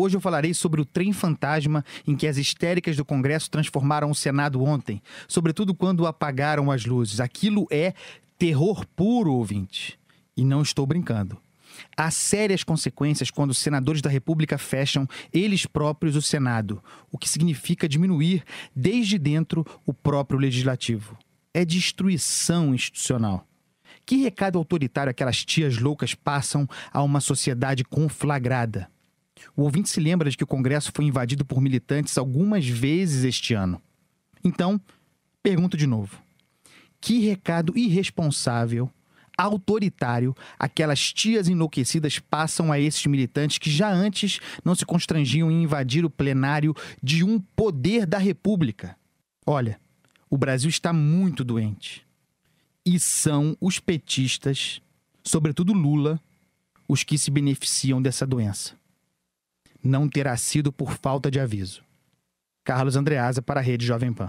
Hoje eu falarei sobre o trem fantasma em que as histéricas do Congresso transformaram o Senado ontem, sobretudo quando apagaram as luzes. Aquilo é terror puro, ouvinte. E não estou brincando. Há sérias consequências quando os senadores da República fecham eles próprios o Senado, o que significa diminuir desde dentro o próprio legislativo. É destruição institucional. Que recado autoritário aquelas tias loucas passam a uma sociedade conflagrada? O ouvinte se lembra de que o Congresso foi invadido por militantes algumas vezes este ano. Então, pergunto de novo: que recado irresponsável, autoritário, aquelas tias enlouquecidas passam a esses militantes que já antes não se constrangiam em invadir o plenário de um poder da República? Olha, o Brasil está muito doente. E são os petistas, sobretudo Lula, os que se beneficiam dessa doença não terá sido por falta de aviso. Carlos Andreasa para a Rede Jovem Pan.